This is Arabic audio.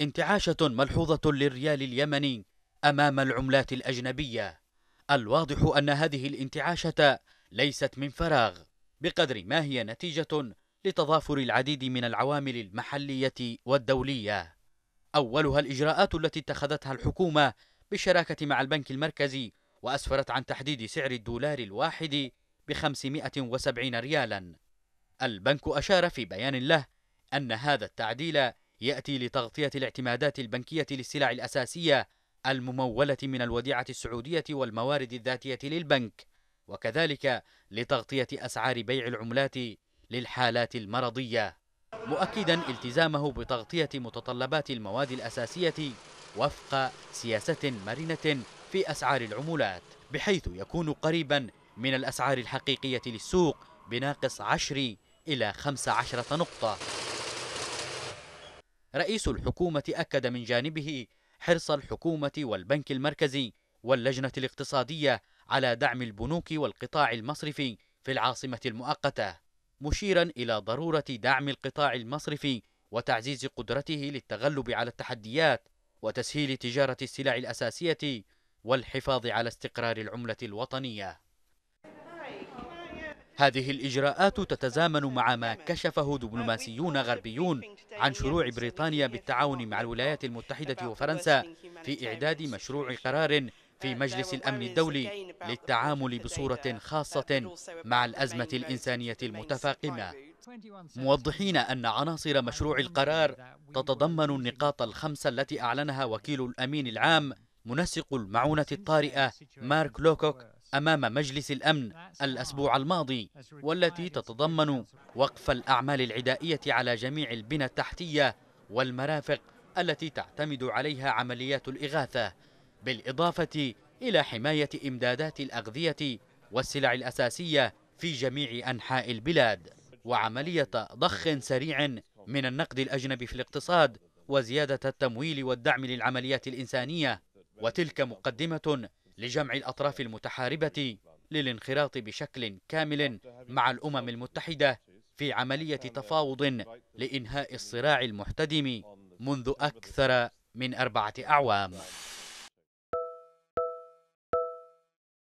انتعاشة ملحوظة للريال اليمني أمام العملات الأجنبية الواضح أن هذه الانتعاشة ليست من فراغ بقدر ما هي نتيجة لتضافر العديد من العوامل المحلية والدولية أولها الإجراءات التي اتخذتها الحكومة بالشراكة مع البنك المركزي وأسفرت عن تحديد سعر الدولار الواحد ب 570 ريالا البنك أشار في بيان له أن هذا التعديل يأتي لتغطية الاعتمادات البنكية للسلع الأساسية الممولة من الوديعة السعودية والموارد الذاتية للبنك وكذلك لتغطية أسعار بيع العملات للحالات المرضية مؤكدا التزامه بتغطية متطلبات المواد الأساسية وفق سياسة مرنة في أسعار العملات بحيث يكون قريبا من الأسعار الحقيقية للسوق بناقص 10 إلى 15 نقطة رئيس الحكومة أكد من جانبه حرص الحكومة والبنك المركزي واللجنة الاقتصادية على دعم البنوك والقطاع المصرفي في العاصمة المؤقتة، مشيرا إلى ضرورة دعم القطاع المصرفي وتعزيز قدرته للتغلب على التحديات وتسهيل تجارة السلع الأساسية والحفاظ على استقرار العملة الوطنية. هذه الإجراءات تتزامن مع ما كشفه دبلوماسيون غربيون عن شروع بريطانيا بالتعاون مع الولايات المتحدة وفرنسا في إعداد مشروع قرار في مجلس الأمن الدولي للتعامل بصورة خاصة مع الأزمة الإنسانية المتفاقمة موضحين أن عناصر مشروع القرار تتضمن النقاط الخمسة التي أعلنها وكيل الأمين العام منسق المعونة الطارئة مارك لوكوك أمام مجلس الأمن الأسبوع الماضي والتي تتضمن وقف الأعمال العدائية على جميع البنى التحتية والمرافق التي تعتمد عليها عمليات الإغاثة بالإضافة إلى حماية إمدادات الأغذية والسلع الأساسية في جميع أنحاء البلاد وعملية ضخ سريع من النقد الأجنبي في الاقتصاد وزيادة التمويل والدعم للعمليات الإنسانية وتلك مقدمة لجمع الأطراف المتحاربة للانخراط بشكل كامل مع الأمم المتحدة في عملية تفاوض لإنهاء الصراع المحتدم منذ أكثر من أربعة أعوام